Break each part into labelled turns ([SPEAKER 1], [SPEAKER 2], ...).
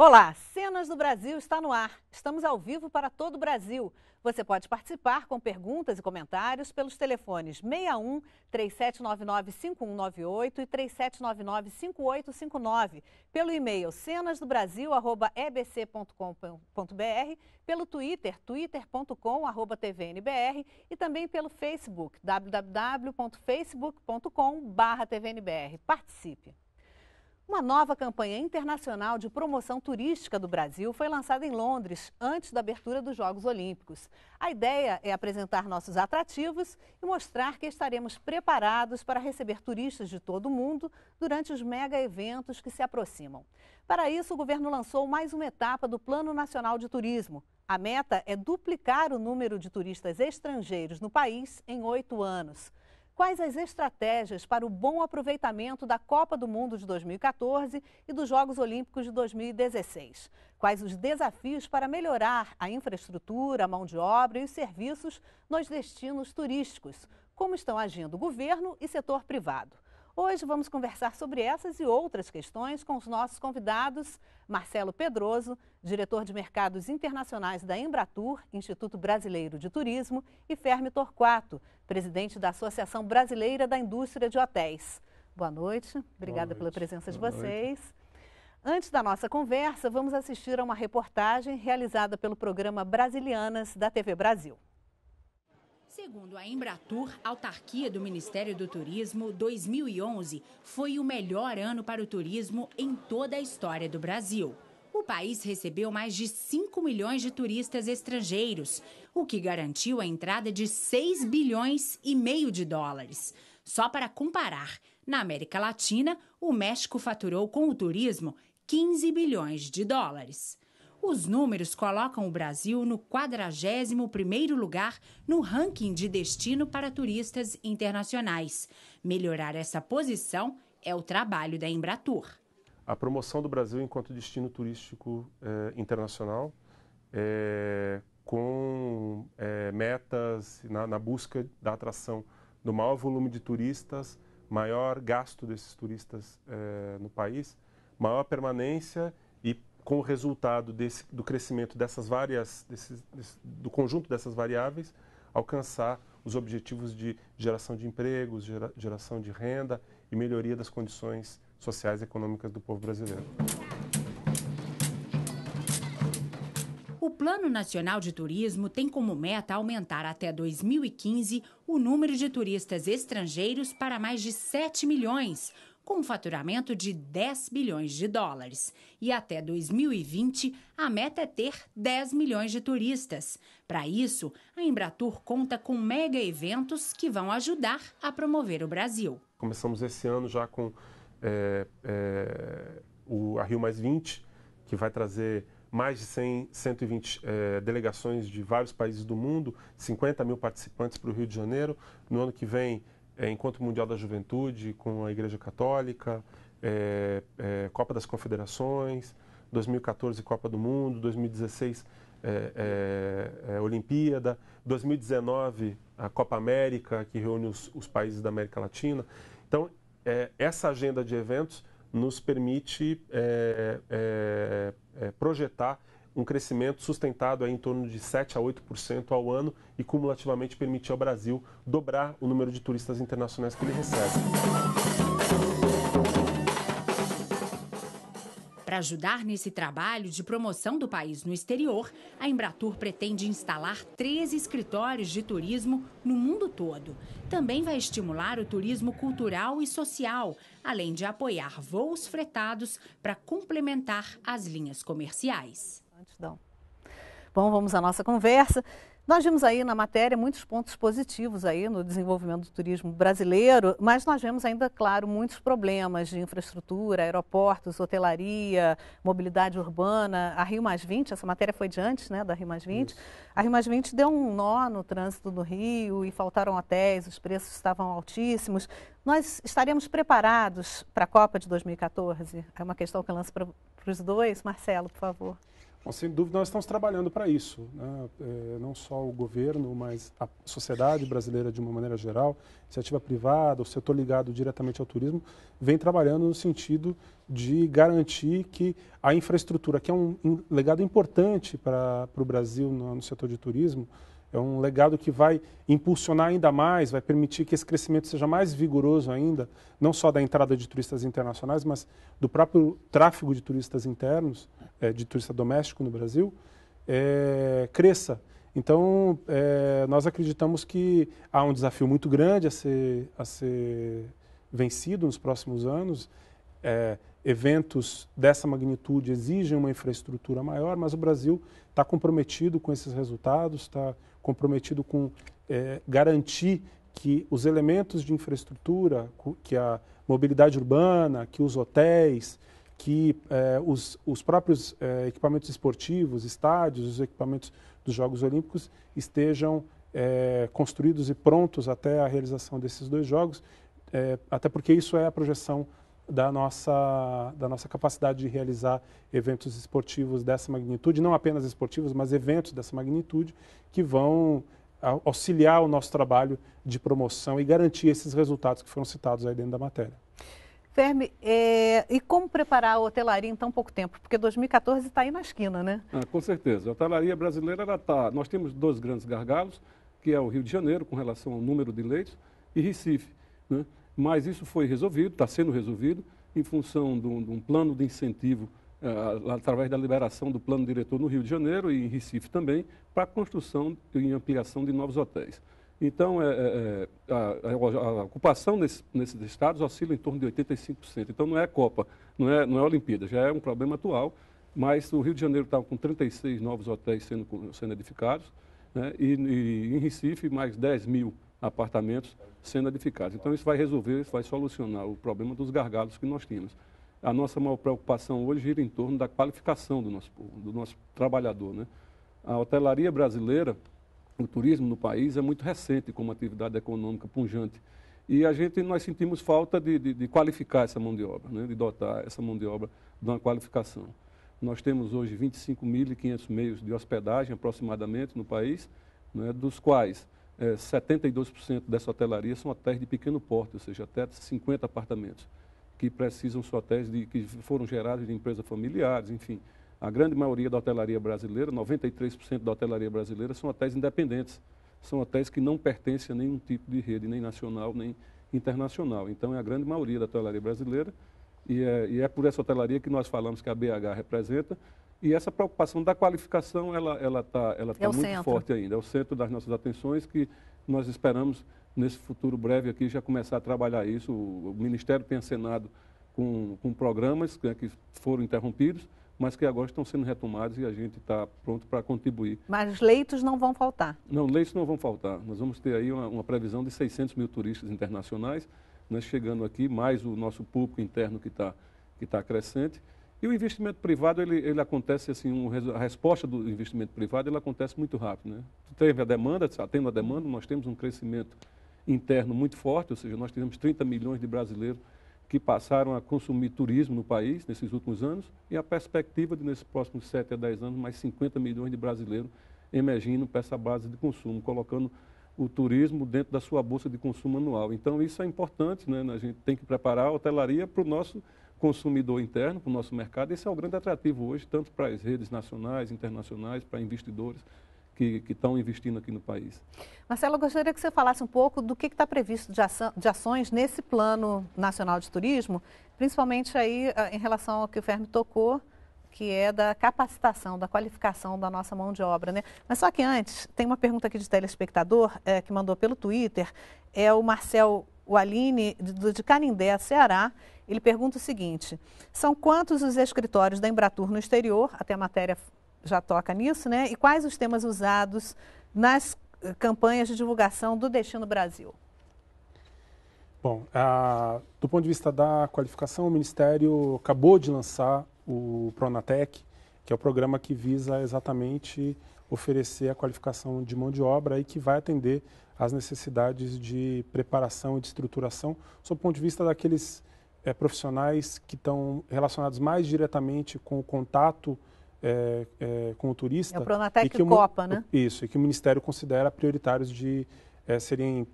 [SPEAKER 1] Olá, Cenas do Brasil está no ar. Estamos ao vivo para todo o Brasil. Você pode participar com perguntas e comentários pelos telefones 61 3799 5198 e 3799 5859, pelo e-mail cenasdobrasil@ebc.com.br, pelo Twitter twitter.com/tvnbr e também pelo Facebook www.facebook.com/tvnbr. Participe. Uma nova campanha internacional de promoção turística do Brasil foi lançada em Londres, antes da abertura dos Jogos Olímpicos. A ideia é apresentar nossos atrativos e mostrar que estaremos preparados para receber turistas de todo o mundo durante os mega eventos que se aproximam. Para isso, o governo lançou mais uma etapa do Plano Nacional de Turismo. A meta é duplicar o número de turistas estrangeiros no país em oito anos quais as estratégias para o bom aproveitamento da Copa do Mundo de 2014 e dos Jogos Olímpicos de 2016? Quais os desafios para melhorar a infraestrutura, a mão de obra e os serviços nos destinos turísticos? Como estão agindo o governo e setor privado? Hoje vamos conversar sobre essas e outras questões com os nossos convidados, Marcelo Pedroso, diretor de mercados internacionais da Embratur, Instituto Brasileiro de Turismo, e Ferme Torquato, presidente da Associação Brasileira da Indústria de Hotéis. Boa noite, obrigada Boa noite. pela presença Boa de vocês. Noite. Antes da nossa conversa, vamos assistir a uma reportagem realizada pelo programa Brasilianas da TV Brasil.
[SPEAKER 2] Segundo a Embratur, autarquia do Ministério do Turismo, 2011 foi o melhor ano para o turismo em toda a história do Brasil. O país recebeu mais de 5 milhões de turistas estrangeiros, o que garantiu a entrada de 6 bilhões e meio de dólares. Só para comparar, na América Latina, o México faturou com o turismo 15 bilhões de dólares. Os números colocam o Brasil no 41º lugar no ranking de destino para turistas internacionais. Melhorar essa posição é o trabalho da Embratur.
[SPEAKER 3] A promoção do Brasil enquanto destino turístico eh, internacional, eh, com eh, metas na, na busca da atração do maior volume de turistas, maior gasto desses turistas no país, maior permanência com o resultado desse, do crescimento dessas várias, desse, do conjunto dessas variáveis, alcançar os objetivos de geração de empregos, gera, geração de renda e melhoria das condições sociais e econômicas do povo brasileiro.
[SPEAKER 2] O Plano Nacional de Turismo tem como meta aumentar até 2015 o número de turistas estrangeiros para mais de 7 milhões, com um faturamento de 10 bilhões de dólares. E até 2020, a meta é ter 10 milhões de turistas. Para isso, a Embratur conta com mega eventos que vão ajudar a promover o Brasil.
[SPEAKER 3] Começamos esse ano já com é, é, o, a Rio Mais 20, que vai trazer mais de 100, 120 é, delegações de vários países do mundo, 50 mil participantes para o Rio de Janeiro. No ano que vem, é, Encontro Mundial da Juventude com a Igreja Católica, é, é, Copa das Confederações, 2014 Copa do Mundo, 2016 é, é, é, Olimpíada, 2019 a Copa América, que reúne os, os países da América Latina. Então, essa agenda de eventos nos permite projetar um crescimento sustentado em torno de 7 a 8% ao ano e cumulativamente permitir ao Brasil dobrar o número de turistas internacionais que ele recebe.
[SPEAKER 2] Para ajudar nesse trabalho de promoção do país no exterior, a Embratur pretende instalar 13 escritórios de turismo no mundo todo. Também vai estimular o turismo cultural e social, além de apoiar voos fretados para complementar as linhas comerciais.
[SPEAKER 1] Bom, vamos à nossa conversa. Nós vimos aí na matéria muitos pontos positivos aí no desenvolvimento do turismo brasileiro, mas nós vemos ainda, claro, muitos problemas de infraestrutura, aeroportos, hotelaria, mobilidade urbana. A Rio Mais 20, essa matéria foi de antes, né, da Rio Mais 20. Isso. A Rio Mais 20 deu um nó no trânsito do Rio e faltaram hotéis, os preços estavam altíssimos. Nós estaremos preparados para a Copa de 2014? É uma questão que eu lanço para os dois. Marcelo, por favor.
[SPEAKER 3] Bom, sem dúvida, nós estamos trabalhando para isso. Né? É, não só o governo, mas a sociedade brasileira de uma maneira geral, iniciativa privada, o setor ligado diretamente ao turismo, vem trabalhando no sentido de garantir que a infraestrutura, que é um legado importante para o Brasil no, no setor de turismo, é um legado que vai impulsionar ainda mais, vai permitir que esse crescimento seja mais vigoroso ainda, não só da entrada de turistas internacionais, mas do próprio tráfego de turistas internos, eh, de turista doméstico no Brasil, é, cresça. Então, é, nós acreditamos que há um desafio muito grande a ser, a ser vencido nos próximos anos. É, eventos dessa magnitude exigem uma infraestrutura maior, mas o Brasil está comprometido com esses resultados, está comprometido com é, garantir que os elementos de infraestrutura, que a mobilidade urbana, que os hotéis, que é, os, os, próprios é, equipamentos esportivos, estádios, os equipamentos dos Jogos Olímpicos estejam é, construídos e prontos até a realização desses dois Jogos, até porque isso é a projeção da nossa, da nossa capacidade de realizar eventos esportivos dessa magnitude, não apenas esportivos, mas eventos dessa magnitude que vão ah, auxiliar o nosso trabalho de promoção e garantir esses resultados que foram citados aí dentro da matéria.
[SPEAKER 1] Ferme, é, e como preparar a hotelaria em tão pouco tempo? Porque 2014 está aí na esquina, né?
[SPEAKER 3] Ah, com
[SPEAKER 4] certeza. A hotelaria brasileira, ela tá, nós temos dois grandes gargalos, que é o Rio de Janeiro, com relação ao número de leitos, e Recife. Né? mas isso foi resolvido, está sendo resolvido, em função de um, de um plano de incentivo uh, através da liberação do plano diretor no Rio de Janeiro e em Recife também, para a construção e ampliação de novos hotéis. Então, é, é, é a, a, ocupação nesse, nesses estados oscila em torno de 85%. Então, não é Copa, não é, não é Olimpíada, já é um problema atual, mas o Rio de Janeiro estava com 36 novos hotéis sendo, sendo edificados, né, e, e em Recife mais 10 mil apartamentos sendo edificados. Então, isso vai resolver, isso vai solucionar o problema dos gargalos que nós tínhamos. A nossa maior preocupação hoje gira em torno da qualificação do nosso povo, do nosso trabalhador. Né? A hotelaria brasileira, o turismo no país é muito recente como atividade econômica punjante. E a gente, nós sentimos falta de, de, de qualificar essa mão de obra, né? de dotar essa mão de obra de uma qualificação. Nós temos hoje 25.500 meios de hospedagem, aproximadamente, no país, né? dos quais é, 72% dessa hotelaria são hotéis de pequeno porte, ou seja, até 50 apartamentos, que precisam são hotéis de, que foram gerados de empresas familiares, enfim. A grande maioria da hotelaria brasileira, 93% da hotelaria brasileira, são hotéis independentes. São hotéis que não pertencem a nenhum tipo de rede, nem nacional, nem internacional. Então, é a grande maioria da hotelaria brasileira. E é, e é por essa hotelaria que nós falamos que a BH representa, e essa preocupação da qualificação, ela está ela tá, ela tá é muito centro. forte ainda. É o centro das nossas atenções que nós esperamos, nesse futuro breve aqui, já começar a trabalhar isso. O, Ministério tem acenado com, com programas né, que foram interrompidos, mas que agora estão sendo retomados e a gente está pronto para contribuir.
[SPEAKER 1] Mas leitos não vão faltar?
[SPEAKER 4] Não, leitos não vão faltar. Nós vamos ter aí uma, uma previsão de 600 mil turistas internacionais, né, chegando aqui, mais o nosso público interno que está que tá crescente. E o investimento privado, ele, ele acontece assim, um, a resposta do investimento privado, ele acontece muito rápido. Né? Teve a demanda, tendo a demanda, nós temos um crescimento interno muito forte, ou seja, nós tivemos 30 milhões de brasileiros que passaram a consumir turismo no país nesses últimos anos, e a perspectiva de, nesses próximos 7 a 10 anos, mais 50 milhões de brasileiros emergindo para essa base de consumo, colocando o turismo dentro da sua bolsa de consumo anual. Então, isso é importante, né? a gente tem que preparar a hotelaria para o nosso consumidor interno para o nosso mercado. Esse é o grande atrativo hoje, tanto para as redes nacionais, internacionais, para investidores que estão investindo aqui no país.
[SPEAKER 1] Marcelo, eu gostaria que você falasse um pouco do que está previsto de, de, ações nesse Plano Nacional de Turismo, principalmente aí ah, em relação ao que o Fermi tocou, que é da capacitação, da qualificação da nossa mão de obra. Né? Mas só que antes, tem uma pergunta aqui de telespectador é, que mandou pelo Twitter, é o Marcel o Aline, de Canindé, Ceará, ele pergunta o seguinte: são quantos os escritórios da Embratur no exterior? Até a matéria já toca nisso, né? E quais os temas usados nas eh, campanhas de divulgação do Destino Brasil?
[SPEAKER 3] Bom, a, do ponto de vista da qualificação, o Ministério acabou de lançar o Pronatec, que é o programa que visa exatamente oferecer a qualificação de mão de obra e que vai atender às necessidades de preparação e de estruturação, sob o ponto de vista daqueles é, profissionais que estão relacionados mais diretamente com o contato é, é, com o turista. É o Pronatec e que o, Copa, né? Isso, e que o Ministério considera prioritários de serem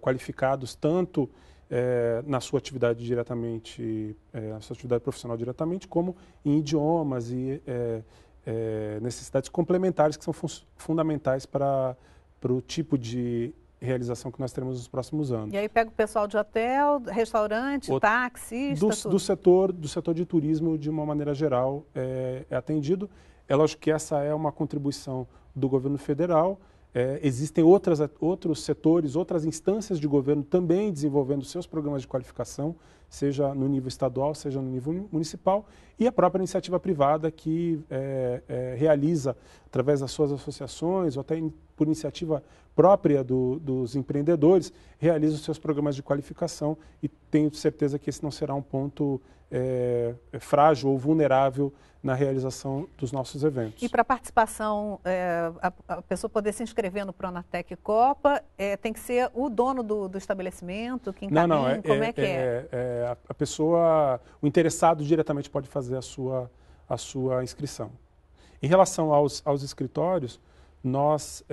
[SPEAKER 3] qualificados tanto é, na sua atividade diretamente, é, na sua atividade profissional diretamente, como em idiomas e é, é, necessidades complementares que são fundamentais para o tipo de realização que nós teremos nos próximos anos. E
[SPEAKER 1] aí pega o pessoal de hotel, restaurante, o, taxista, do, tudo. do
[SPEAKER 3] setor do setor de turismo de uma maneira geral é, é atendido. É lógico que essa é uma contribuição do governo federal, é, existem outras, outros setores, outras instâncias de governo também desenvolvendo seus programas de qualificação, seja no nível estadual, seja no nível municipal, e a própria iniciativa privada que é, é, realiza, através das suas associações ou até in, por iniciativa própria do, dos empreendedores, realiza os seus programas de qualificação e tenho certeza que esse não será um ponto é, frágil ou vulnerável na realização dos nossos eventos.
[SPEAKER 1] E para participação, é, a, a, pessoa poder se inscrever no Pronatec Copa, é, tem que ser o dono do, do estabelecimento, quem encaminha, não, não, é, como é, é, que é?
[SPEAKER 3] é a pessoa, o interessado diretamente pode fazer a sua, a sua inscrição. Em relação aos, aos escritórios, nós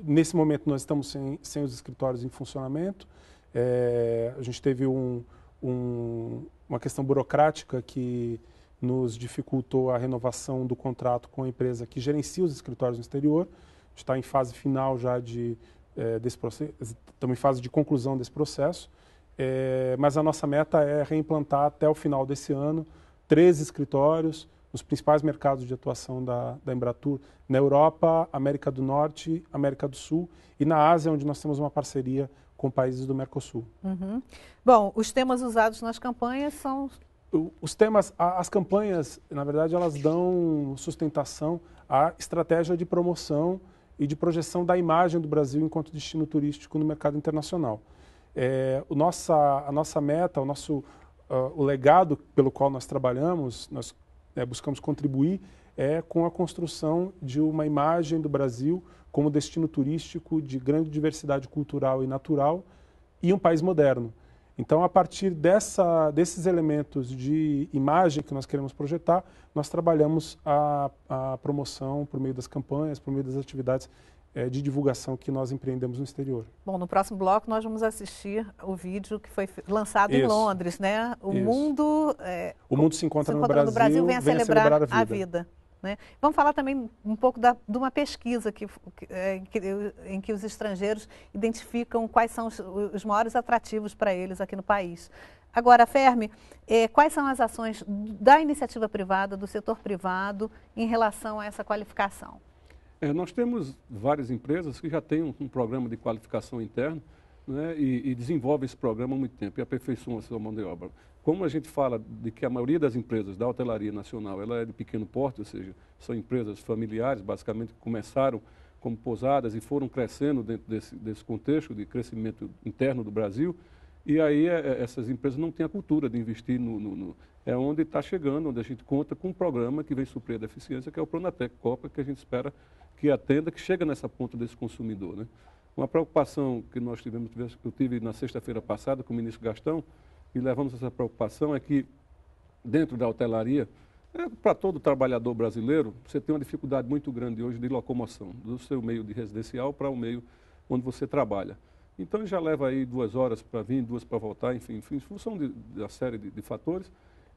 [SPEAKER 3] Nesse momento, nós estamos sem, sem os escritórios em funcionamento. É, a gente teve um, um, uma questão burocrática que nos dificultou a renovação do contrato com a empresa que gerencia os escritórios no exterior. A gente está em fase final já de, é, desse processo, estamos em fase de conclusão desse processo. É, mas a nossa meta é reimplantar até o final desse ano 13 escritórios, os principais mercados de atuação da, da Embratur, na Europa, América do Norte, América do Sul e na Ásia, onde nós temos uma parceria com países do Mercosul.
[SPEAKER 1] Uhum. Bom, os temas usados nas campanhas são
[SPEAKER 3] os temas, as campanhas, na verdade, elas dão sustentação à estratégia de promoção e de projeção da imagem do Brasil enquanto destino turístico no mercado internacional. É, o nossa, a nossa meta, o nosso uh, o legado pelo qual nós trabalhamos, nós né, buscamos contribuir é, com a construção de uma imagem do Brasil como destino turístico de grande diversidade cultural e natural e um país moderno. Então, a partir dessa, desses elementos de imagem que nós queremos projetar, nós trabalhamos a, a promoção por meio das campanhas, por meio das atividades eh, de divulgação que nós empreendemos no exterior.
[SPEAKER 1] Bom, no próximo bloco nós vamos assistir o vídeo que foi lançado Isso. em Londres, né? O Isso. mundo é,
[SPEAKER 3] o mundo se encontra, se no, encontra Brasil, no Brasil vem a vem celebrar, a, celebrar a vida. A
[SPEAKER 1] vida né? Vamos falar também um pouco da, de uma pesquisa que, que, é, em, que, os estrangeiros identificam quais são os, os maiores atrativos para eles aqui no país. Agora, Ferme, quais são as ações da iniciativa privada, do setor privado, em relação a essa qualificação?
[SPEAKER 4] É, nós temos várias empresas que já têm um, um programa de qualificação interna né, e, e desenvolvem esse programa há muito tempo e aperfeiçoam a sua mão de obra. Como a gente fala de que a maioria das empresas da hotelaria nacional ela é de pequeno porte, ou seja, são empresas familiares, basicamente, que começaram como pousadas e foram crescendo dentro desse, desse contexto de crescimento interno do Brasil, e aí é, é, essas empresas não têm a cultura de investir no, no, no, é onde está chegando, onde a gente conta com um programa que vem suprir a deficiência, que é o Pronatec Copa, que a gente espera que atenda, que chega nessa ponta desse consumidor. Né? Uma preocupação que nós tivemos, que eu tive na sexta-feira passada com o ministro Gastão, e levamos essa preocupação, é que dentro da hotelaria, é, para todo trabalhador brasileiro, você tem uma dificuldade muito grande hoje de locomoção, do seu meio de residencial para o meio onde você trabalha. Então já leva aí duas horas para vir, duas para voltar, enfim, enfim, em função de, da série de, de fatores.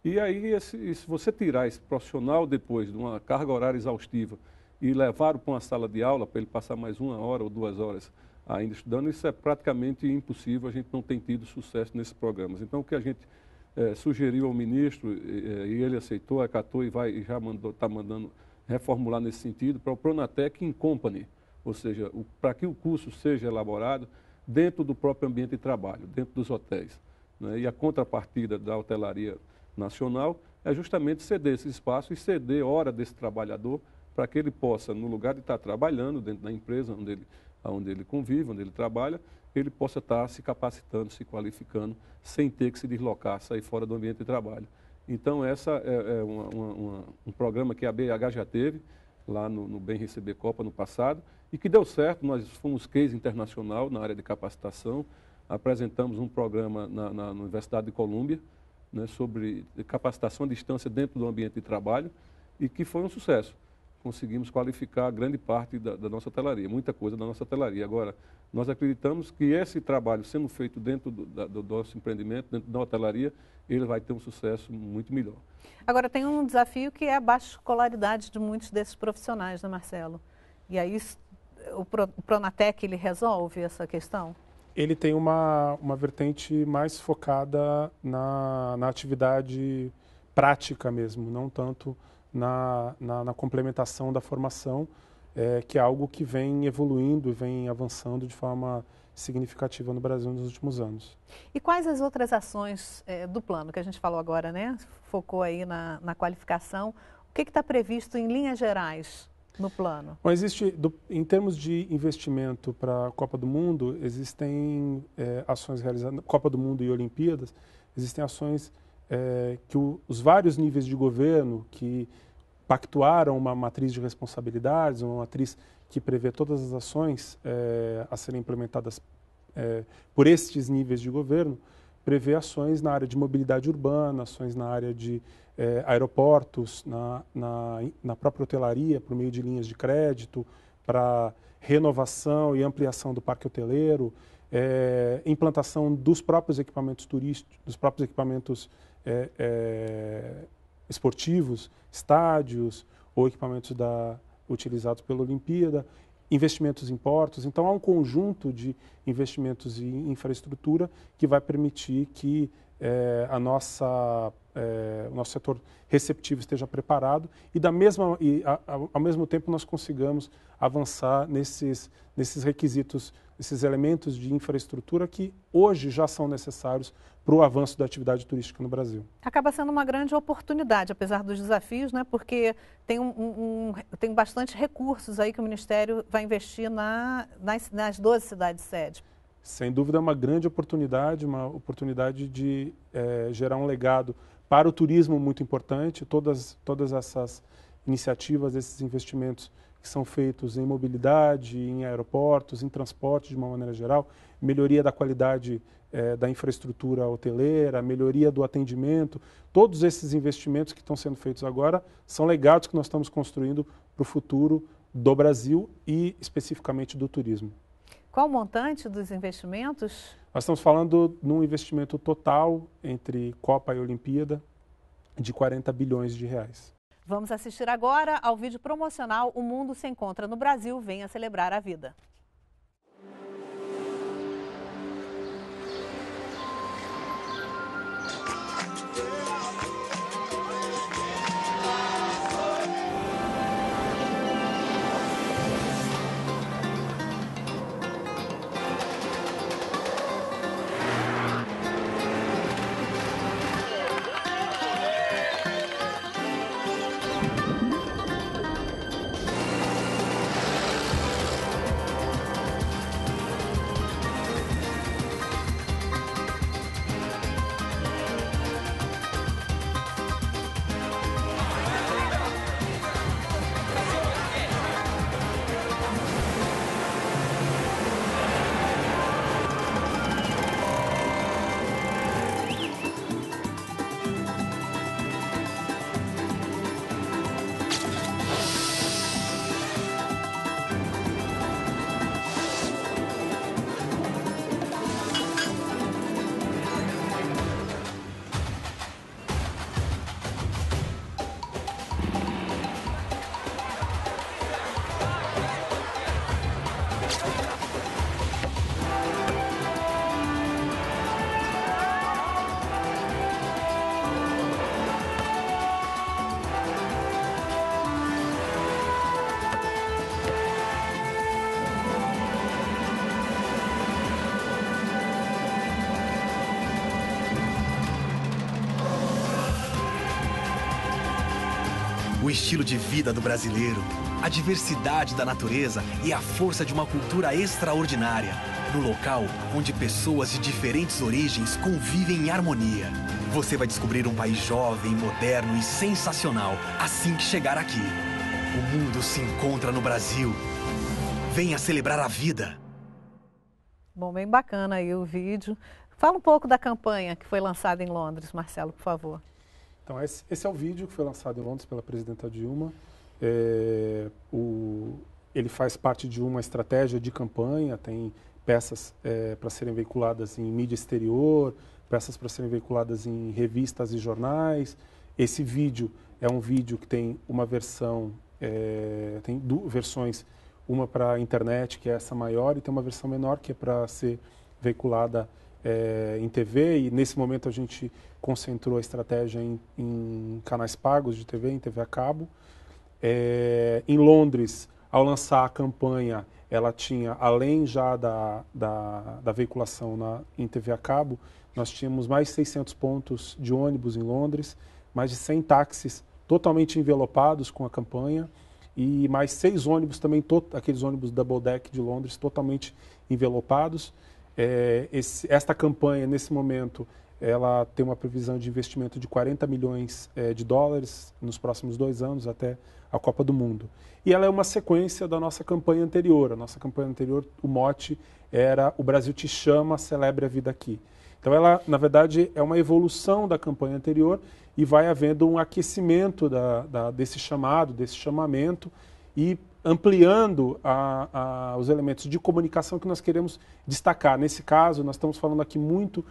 [SPEAKER 4] E aí, se você tirar esse profissional depois de uma carga horária exaustiva e levar para uma sala de aula para ele passar mais uma hora ou duas horas ainda estudando, isso é praticamente impossível, a gente não tem tido sucesso nesses programas. Então, o que a gente é, sugeriu ao ministro, é, e ele aceitou, acatou e, vai, e já está mandando reformular nesse sentido, para o Pronatec in Company, ou seja, para que o curso seja elaborado dentro do próprio ambiente de trabalho, dentro dos hotéis. Né? E a contrapartida da hotelaria nacional, é justamente ceder esse espaço e ceder hora desse trabalhador para que ele possa, no lugar de estar trabalhando dentro da empresa onde ele, onde ele convive, onde ele trabalha, ele possa estar se capacitando, se qualificando, sem ter que se deslocar, sair fora do ambiente de trabalho. Então, essa é, é uma, uma, um programa que a BH já teve, lá no, no, Bem Receber Copa no passado, e que deu certo, nós fomos case internacional na área de capacitação, apresentamos um programa na, na, na Universidade de Colômbia, né, sobre capacitação à distância dentro do ambiente de trabalho e que foi um sucesso. Conseguimos qualificar grande parte da, da nossa telaria, muita coisa da nossa telaria. Agora, nós acreditamos que esse trabalho sendo feito dentro do, da, do nosso empreendimento, dentro da hotelaria, ele vai ter um sucesso muito melhor.
[SPEAKER 1] Agora, tem um desafio que é a baixa escolaridade de muitos desses profissionais, né, Marcelo? E aí, o Pronatec, ele resolve essa questão?
[SPEAKER 3] ele tem uma, uma vertente mais focada na, na atividade prática mesmo, não tanto na, na, na complementação da formação, é, que é algo que vem evoluindo, e vem avançando de forma significativa no Brasil nos últimos anos.
[SPEAKER 1] E quais as outras ações é, do plano que a gente falou agora, né? Focou aí na, na qualificação. O que está previsto em linhas gerais no plano?
[SPEAKER 3] Bom, existe, do, em termos de investimento para a Copa do Mundo, existem é, ações realizadas, Copa do Mundo e Olimpíadas, existem ações é, que o, os vários níveis de governo que pactuaram uma matriz de responsabilidades, uma matriz que prevê todas as ações é, a serem implementadas por estes níveis de governo, prevê ações na área de mobilidade urbana, ações na área de eh, aeroportos, na, na, na, própria hotelaria, por meio de linhas de crédito, para renovação e ampliação do parque hoteleiro, eh, implantação dos próprios equipamentos turísticos, dos próprios equipamentos eh, esportivos, estádios ou equipamentos da, utilizados pela Olimpíada investimentos em portos. Então, há um conjunto de investimentos em infraestrutura que vai permitir que é, a nossa, é, o nosso setor receptivo esteja preparado e, da mesma, e a, a, ao mesmo tempo, nós consigamos avançar nesses, nesses requisitos, esses elementos de infraestrutura que hoje já são necessários para o avanço da atividade turística no Brasil.
[SPEAKER 1] Acaba sendo uma grande oportunidade, apesar dos desafios, né? porque tem, um, um, tem bastante recursos aí que o Ministério vai investir na, nas, nas 12 cidades-sede
[SPEAKER 3] sem dúvida é uma grande oportunidade, uma oportunidade de é, gerar um legado para o turismo muito importante. Todas, todas essas iniciativas, esses investimentos que são feitos em mobilidade, em aeroportos, em transporte de uma maneira geral, melhoria da qualidade é, da infraestrutura hoteleira, melhoria do atendimento, todos esses investimentos que estão sendo feitos agora são legados que nós estamos construindo para o futuro do Brasil e especificamente do turismo.
[SPEAKER 1] Qual o montante dos investimentos?
[SPEAKER 3] Nós estamos falando num investimento total entre Copa e Olimpíada de 40 bilhões de reais.
[SPEAKER 1] Vamos assistir agora ao vídeo promocional O Mundo se Encontra no Brasil Venha Celebrar a Vida.
[SPEAKER 3] o estilo de vida do brasileiro, a diversidade da natureza e a força de uma cultura extraordinária, no local onde pessoas de diferentes origens convivem em harmonia. Você vai descobrir um país jovem, moderno e sensacional assim que chegar aqui. O mundo se encontra no Brasil. Venha celebrar a vida.
[SPEAKER 1] Bom, bem bacana aí o vídeo. Fala um pouco da campanha que foi lançada em Londres, Marcelo, por favor.
[SPEAKER 3] Então, esse, esse é o vídeo que foi lançado em Londres pela presidenta Dilma. É, o, ele faz parte de uma estratégia de campanha, tem peças é, para serem veiculadas em mídia exterior, peças para serem veiculadas em revistas e jornais. Esse vídeo é um vídeo que tem uma versão, é, tem duas versões, uma para a internet, que é essa maior, e tem uma versão menor que é para ser veiculada é, em TV e nesse momento a gente concentrou a estratégia em, em canais pagos de TV, em TV a cabo. É, em Londres, ao lançar a campanha, ela tinha, além já da, da, da veiculação na, em TV a cabo, nós tínhamos mais de 600 pontos de ônibus em Londres, mais de 100 táxis totalmente envelopados com a campanha e mais seis ônibus também, aqueles ônibus double deck de Londres totalmente envelopados. É, esse, esta campanha, nesse momento, ela tem uma previsão de investimento de 40 milhões é, de dólares nos próximos dois anos até a Copa do Mundo. E ela é uma sequência da nossa campanha anterior. A nossa campanha anterior, o mote era O Brasil te chama, celebre a vida aqui. Então, ela, na verdade, é uma evolução da campanha anterior e vai havendo um aquecimento da, da, desse chamado, desse chamamento. E ampliando a, a, os elementos de comunicação que nós queremos destacar. Nesse caso, nós estamos falando aqui muito,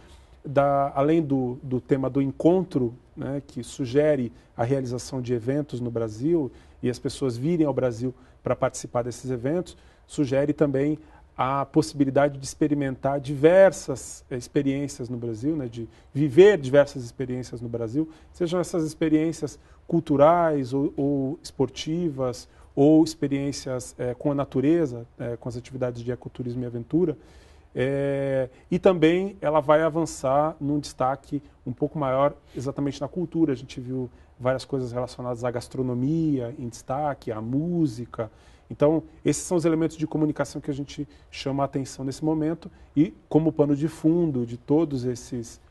[SPEAKER 3] da, além do, do tema do encontro, né, que sugere a realização de eventos no Brasil e as pessoas virem ao Brasil para participar desses eventos, sugere também a possibilidade de experimentar diversas eh, experiências no Brasil, né, de viver diversas experiências no Brasil, sejam essas experiências culturais ou, ou esportivas ou experiências é, com a natureza, é, com as atividades de ecoturismo e aventura. É, e também ela vai avançar num destaque um pouco maior exatamente na cultura. A gente viu várias coisas relacionadas à gastronomia em destaque, à música. Então, esses são os elementos de comunicação que a gente chama a atenção nesse momento e como pano de fundo de todos esses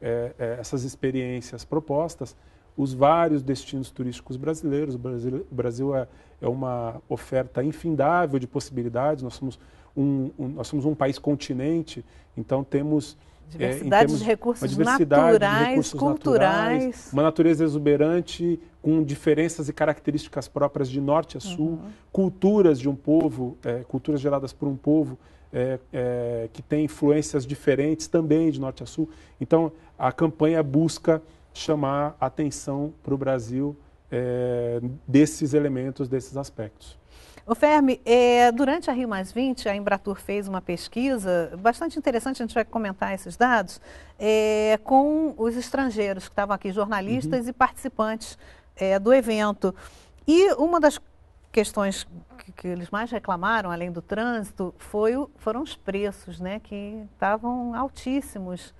[SPEAKER 3] é, é, essas experiências propostas, os vários destinos turísticos brasileiros. O Brasil, o Brasil é, é uma oferta infindável de possibilidades. Nós somos um, um nós somos um país continente, então temos é, diversidade é, de recursos diversidade naturais, de recursos culturais, naturais, uma natureza exuberante com diferenças e características próprias de norte a sul, uhum. culturas de um povo, é, culturas geradas por um povo é, é, que tem influências diferentes também de norte a sul. Então, a campanha busca chamar atenção para o Brasil é, desses elementos, desses aspectos.
[SPEAKER 1] O Fermi, é, durante a Rio Mais 20, a Embratur fez uma pesquisa bastante interessante, a gente vai comentar esses dados, é, com os estrangeiros que estavam aqui, jornalistas uhum. e participantes é, do evento. E uma das questões que, que, eles mais reclamaram, além do trânsito, foi o, foram os preços, né, que estavam altíssimos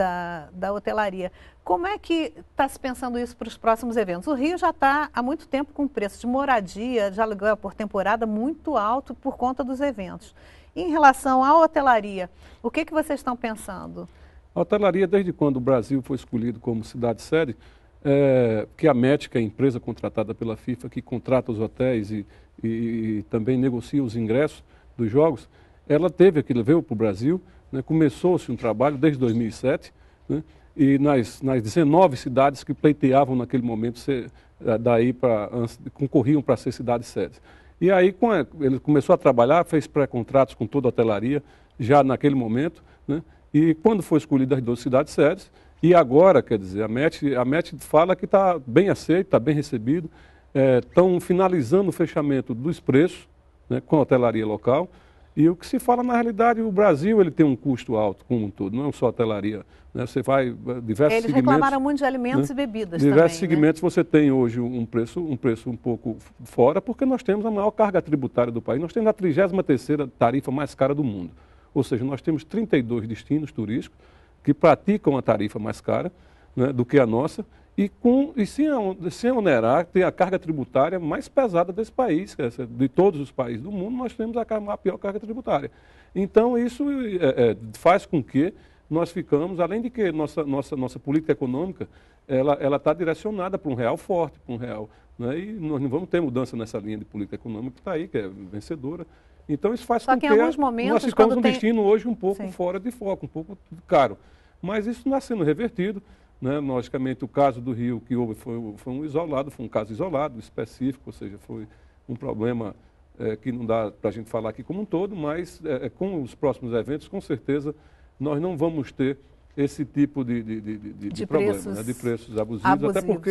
[SPEAKER 1] da, da hotelaria. Como é que está se pensando isso para os próximos eventos? O Rio já está há muito tempo com preço de moradia, de aluguel por temporada muito alto por conta dos eventos. Em relação à hotelaria, o que, que vocês estão pensando?
[SPEAKER 4] A hotelaria, desde quando o Brasil foi escolhido como cidade-sede, é, que a MET, a empresa contratada pela FIFA, que contrata os hotéis e, e, e também negocia os ingressos dos jogos, ela teve aquilo, veio para o Brasil, né? Começou-se um trabalho desde 2007 né? e nas, nas 19 cidades que pleiteavam naquele momento ser, eh, daí para concorriam para ser cidades sede. E aí ele começou a trabalhar, fez pré-contratos com toda a hotelaria já naquele momento, né? E quando foi escolhida as 12 cidades sedes, e agora, quer dizer, a MET, a MET fala que está bem aceito, está bem recebido, estão eh, é, finalizando o fechamento dos preços né, com a hotelaria local, e o que se fala na realidade, o Brasil ele tem um custo alto como um todo, não é só a telaria. Né? Você vai eh, diversos Eles segmentos. Eles reclamaram muito
[SPEAKER 1] de alimentos né? e bebidas. Diversos também, né? segmentos
[SPEAKER 4] né? você tem hoje um preço, um preço um pouco fora, porque nós temos a maior carga tributária do país. Nós temos a 33 terceira tarifa mais cara do mundo. Ou seja, nós temos 32 destinos turísticos que praticam a tarifa mais cara né, do que a nossa e, com, e sem, sem onerar, tem a carga tributária mais pesada desse país, é de todos os países do mundo, nós temos a, a pior carga tributária. Então, isso é, é, faz com que nós ficamos, além de que nossa, nossa, nossa política econômica, ela está direcionada para um real forte, para um real. Né? E nós não vamos ter mudança nessa linha de política econômica que está aí, que é vencedora. Então, isso faz Só com que, que alguns momentos, nós ficamos um tem... destino hoje um pouco Sim. fora de foco, um pouco caro. Mas isso não está sendo revertido. Né? Logicamente, o caso do Rio que houve foi, foi um isolado, foi um caso isolado, específico, ou seja, foi um problema é, que não dá para a gente falar aqui como um todo, mas é, é, com os próximos eventos, com certeza, nós não vamos ter esse tipo de, de, de, de, de problema, né? preços né? de preços abusivos, abusivos. até porque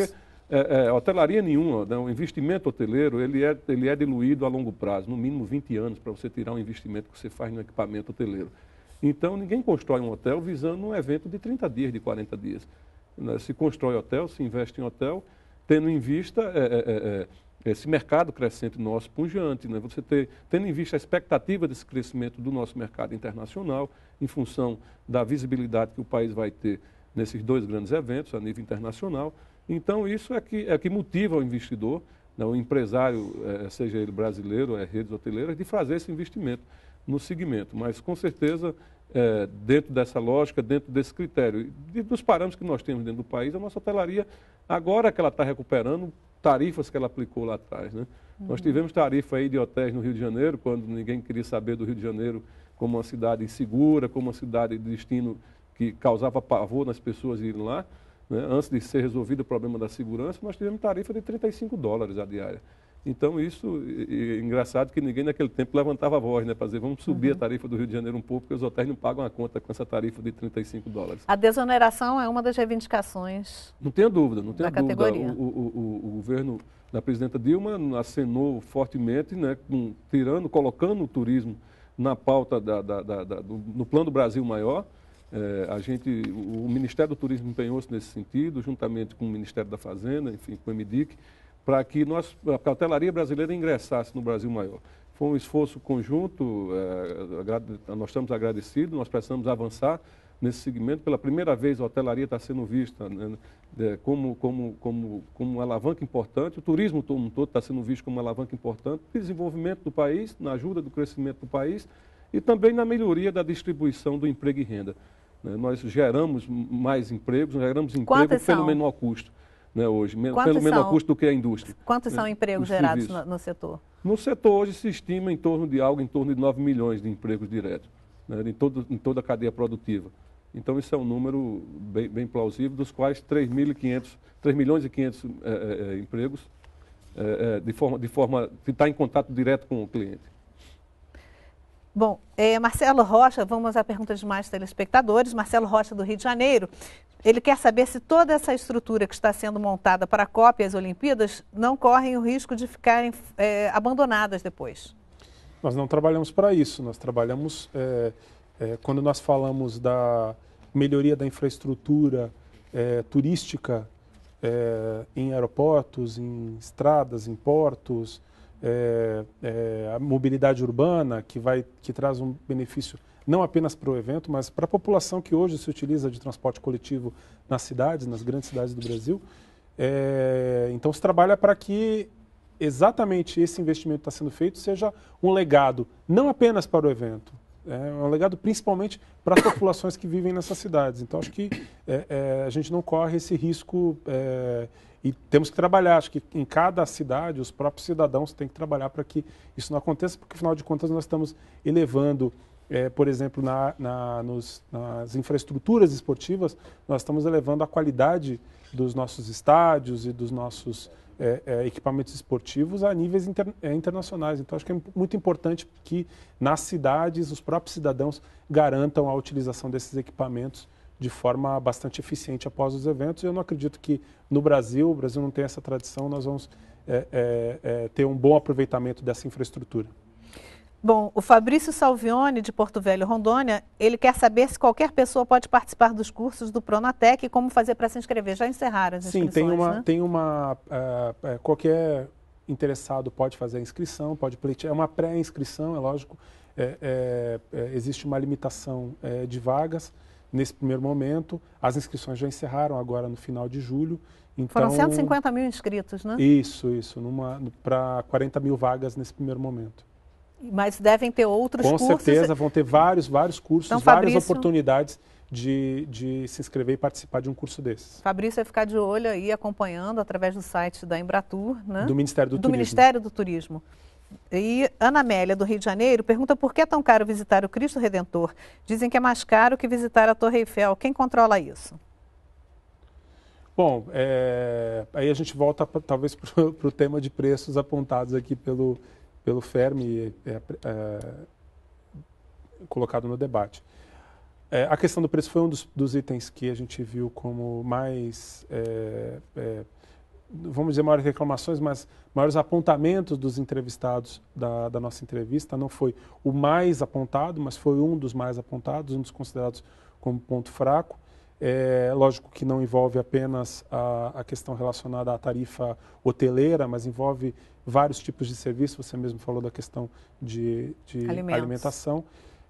[SPEAKER 4] é, é, hotelaria nenhuma, né? o investimento hoteleiro, ele é, ele é diluído a longo prazo, no mínimo 20 anos, para você tirar um investimento que você faz no equipamento hoteleiro. Então, ninguém constrói um hotel visando um evento de 30 dias, de 40 dias né, se constrói hotel, se investe em hotel, tendo em vista é, é, é, é esse mercado crescente nosso pungente, né? você ter, tendo em vista a expectativa desse crescimento do nosso mercado internacional, em função da visibilidade que o país vai ter nesses dois grandes eventos a nível internacional. Então, isso é que, é que motiva o investidor, né, o empresário, é, seja ele brasileiro, é redes hoteleiras, de fazer esse investimento no segmento. Mas, com certeza, é, dentro dessa lógica, dentro desse critério. E dos parâmetros que nós temos dentro do país, a nossa hotelaria, agora que ela está recuperando tarifas que ela aplicou lá atrás. Né? Uhum. Nós tivemos tarifa aí de hotéis no Rio de Janeiro, quando ninguém queria saber do Rio de Janeiro como uma cidade insegura, como uma cidade de destino que causava pavor nas pessoas irem lá. Né? Antes de ser resolvido o problema da segurança, nós tivemos tarifa de 35 dólares a diária. Então, isso, e, e, engraçado que ninguém naquele tempo levantava a voz, né? Para dizer, vamos subir uhum. a tarifa do Rio de Janeiro um pouco, porque os hotéis não pagam a conta com essa tarifa de 35 dólares.
[SPEAKER 1] A desoneração é uma das reivindicações.
[SPEAKER 4] Não tenho dúvida, não tenho dúvida. O, o, o, o governo da presidenta Dilma acenou fortemente, né? Com, tirando, colocando o turismo na pauta da, da, da, da do, no Plano Brasil Maior. É, a gente, o Ministério do Turismo empenhou-se nesse sentido, juntamente com o Ministério da Fazenda, enfim, com o MDIC para que nós, a cautelaria brasileira ingressasse no Brasil Maior. Foi um esforço conjunto, é, nós estamos agradecidos, nós precisamos avançar nesse segmento. Pela primeira vez, a hotelaria está sendo vista né, como, como, como, como uma alavanca importante, o turismo como todo está sendo visto como uma alavanca importante, no desenvolvimento do país, na ajuda do crescimento do país e também na melhoria da distribuição do emprego e renda. Né. Nós geramos mais empregos, geramos emprego pelo menor custo né, hoje, Quantos pelo menor custo do que a indústria. Quantos né, são empregos gerados no, no, setor? No setor hoje se estima em torno de algo em torno de 9 milhões de empregos diretos, né, em, todo, em toda a cadeia produtiva. Então isso é um número bem, bem plausível, dos quais 3.500, 3 milhões e 500 é, é, empregos é, de forma de forma que está em contato direto com o cliente.
[SPEAKER 1] Bom, eh, Marcelo Rocha, vamos à pergunta de mais telespectadores. Marcelo Rocha, do Rio de Janeiro, ele quer saber se toda essa estrutura que está sendo montada para a Copa e as Olimpíadas não correm o risco de ficarem é, abandonadas depois.
[SPEAKER 3] Nós não trabalhamos para isso. Nós trabalhamos, é, é, quando nós falamos da melhoria da infraestrutura é, turística é, em aeroportos, em estradas, em portos, é, a mobilidade urbana, que, vai, que traz um benefício não apenas para o evento, mas para a população que hoje se utiliza de transporte coletivo nas cidades, nas grandes cidades do Brasil. É, então se trabalha para que exatamente esse investimento que está sendo feito seja um legado, não apenas para o evento, é um legado principalmente para as populações que vivem nessas cidades. Então, acho que é, é, a gente não corre esse risco é, e temos que trabalhar. Acho que em cada cidade, os próprios cidadãos têm que trabalhar para que isso não aconteça, porque, afinal de contas, nós estamos elevando é, por exemplo, na, na, nos, nas infraestruturas esportivas, nós estamos elevando a qualidade dos nossos estádios e dos nossos é, é, equipamentos esportivos a níveis inter, é, internacionais. Então, acho que é muito importante que nas cidades os próprios cidadãos garantam a utilização desses equipamentos de forma bastante eficiente após os eventos. E eu não acredito que no Brasil, o Brasil não tem essa tradição, nós vamos é, é, ter um bom aproveitamento dessa infraestrutura.
[SPEAKER 1] Bom, o Fabrício Salvione, de Porto Velho, Rondônia, ele quer saber se qualquer pessoa pode participar dos cursos do Pronatec e como fazer para se inscrever. Já encerraram as inscrições, Sim, tem uma... Né?
[SPEAKER 3] Tem uma eh, eh, qualquer interessado pode fazer a inscrição, pode pleitear. É uma pré-inscrição, é lógico. É, é, é, existe uma limitação é, de vagas nesse primeiro momento. As inscrições já encerraram agora no final de julho. Então, Foram 150
[SPEAKER 1] mil inscritos, né?
[SPEAKER 3] Isso, isso. Para 40 mil vagas nesse primeiro momento.
[SPEAKER 1] Mas devem ter outros Com cursos. Com certeza,
[SPEAKER 3] vão ter vários, vários cursos, então, várias Fabrício... oportunidades de, de, se inscrever e participar de um curso desses.
[SPEAKER 1] Fabrício vai ficar de olho aí, acompanhando através do site da Embratur, né? Do Ministério do, do Turismo. Ministério do Turismo. E Ana Amélia, do Rio de Janeiro, pergunta por que é tão caro visitar o Cristo Redentor? Dizem que é mais caro que visitar a Torre Eiffel. Quem controla isso?
[SPEAKER 3] Bom, é, aí a gente volta pra, talvez para o tema de preços apontados aqui pelo, pelo Fermi é, é, é, colocado no debate. É, a questão do preço foi um dos, dos, itens que a gente viu como mais, é, é, vamos dizer, maiores reclamações, mas maiores apontamentos dos entrevistados da, da nossa entrevista. Não foi o mais apontado, mas foi um dos mais apontados, um dos considerados como ponto fraco. É, lógico que não envolve apenas a, a, questão relacionada à tarifa hoteleira, mas envolve vários tipos de serviço, você mesmo falou da questão de, de alimentação.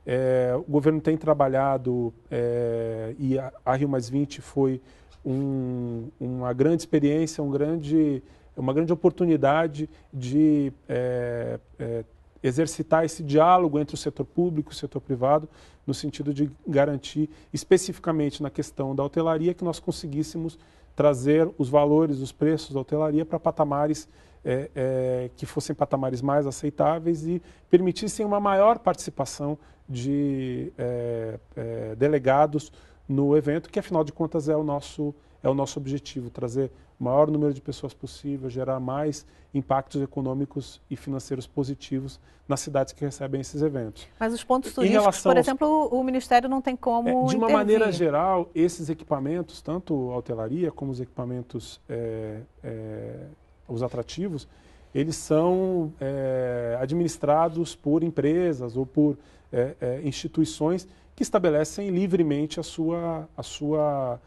[SPEAKER 3] É, o governo tem trabalhado é, e a, a Rio Mais 20 foi um, uma grande experiência, um grande, uma grande oportunidade de é, é, exercitar esse diálogo entre o setor público e o setor privado, no sentido de garantir, especificamente na questão da hotelaria, que nós conseguíssemos trazer os valores, os preços da hotelaria para patamares é, é, que fossem patamares mais aceitáveis e permitissem uma maior participação de é, é, delegados no evento, que afinal de contas é o nosso é o nosso objetivo trazer o maior número de pessoas possível, gerar mais impactos econômicos e financeiros positivos nas cidades que recebem esses eventos.
[SPEAKER 1] Mas os pontos turísticos, por aos... exemplo, o Ministério não tem como. É, de uma intervir. maneira
[SPEAKER 3] geral, esses equipamentos, tanto a hotelaria como os equipamentos é, é, os atrativos, eles são é, administrados por empresas ou por é, é, instituições que estabelecem livremente a sua, a sua,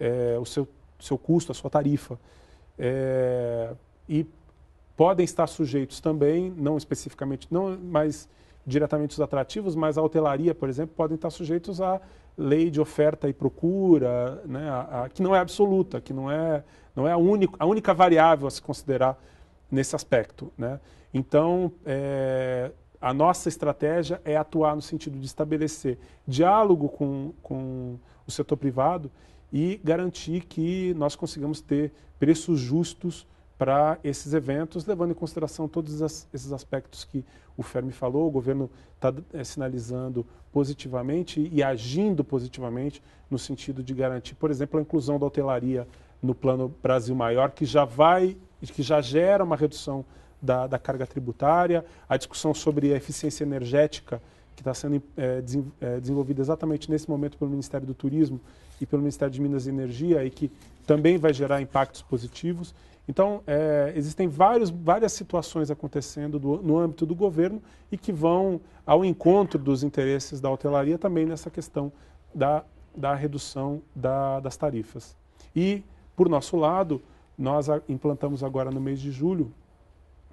[SPEAKER 3] é, o seu, seu custo, a sua tarifa. É, e podem estar sujeitos também, não especificamente, não mais diretamente os atrativos, mas a hotelaria, por exemplo, podem estar sujeitos a lei de oferta e procura, né, a, a, que não é absoluta, que não é, não é a, único, a única variável a se considerar nesse aspecto. Né? Então, é, a nossa estratégia é atuar no sentido de estabelecer diálogo com, com o setor privado e garantir que nós consigamos ter preços justos para esses eventos, levando em consideração todos esses aspectos que o Fermi falou, o governo está é, sinalizando positivamente e agindo positivamente no sentido de garantir, por exemplo, a inclusão da hotelaria no plano Brasil Maior, que já vai, que já gera uma redução da, da carga tributária, a discussão sobre a eficiência energética que está sendo é, é desenvolvida exatamente nesse momento pelo Ministério do Turismo e pelo Ministério de Minas e Energia e que também vai gerar impactos positivos. Então, é, existem vários, várias situações acontecendo do, no âmbito do governo e que vão ao encontro dos interesses da hotelaria também nessa questão da, da redução da, das tarifas. E, por nosso lado, nós implantamos agora no mês de julho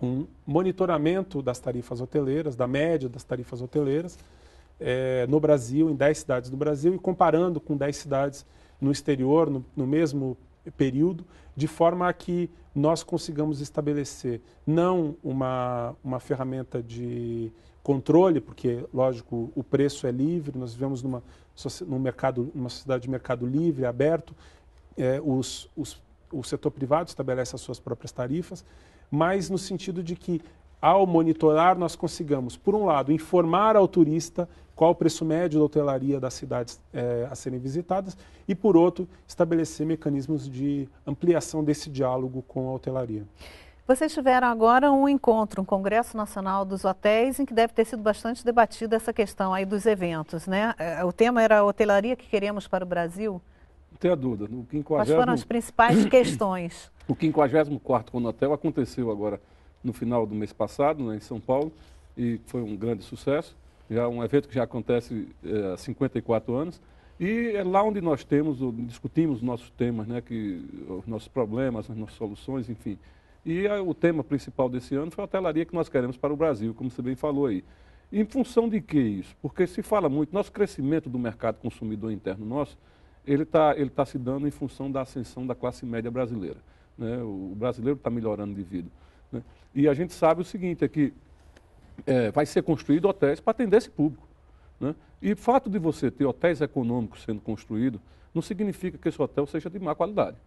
[SPEAKER 3] um monitoramento das tarifas hoteleiras, da média das tarifas hoteleiras é, no Brasil, em 10 cidades do Brasil, e comparando com 10 cidades no exterior, no, no mesmo período, de forma a que nós consigamos estabelecer não uma, uma ferramenta de controle, porque, lógico, o preço é livre, nós vivemos numa, num mercado, numa sociedade de mercado livre, aberto, é, os, os, o setor privado estabelece as suas próprias tarifas, mas no sentido de que, ao monitorar, nós consigamos, por um lado, informar ao turista qual o preço médio da hotelaria das cidades é, a serem visitadas e, por outro, estabelecer mecanismos de ampliação desse diálogo com a hotelaria.
[SPEAKER 1] Vocês tiveram agora um encontro, um Congresso Nacional dos Hotéis, em que deve ter sido bastante debatida essa questão aí dos eventos, né? Eh, o tema era a hotelaria que queremos para o Brasil.
[SPEAKER 4] Não tenha dúvida. No 50... Quais foram as
[SPEAKER 1] principais questões?
[SPEAKER 4] O 54 Conotel Conatel aconteceu agora no final do mês passado, né, em São Paulo, e foi um grande sucesso. Já um evento que já acontece é, há 54 anos. E é lá onde nós temos, discutimos nossos temas, né, que, os nossos problemas, as nossas soluções, enfim. E a, o tema principal desse ano foi a hotelaria que nós queremos para o Brasil, como você bem falou aí. Em função de que isso? Porque se fala muito, nosso crescimento do mercado consumidor interno nosso ele está ele tá se dando em função da ascensão da classe média brasileira. Né? O brasileiro está melhorando de vida. Né? E a gente sabe o seguinte, é que é, vai ser construído hotéis para atender esse público. Né? E o fato de você ter hotéis econômicos sendo construídos não significa que esse hotel seja de má qualidade.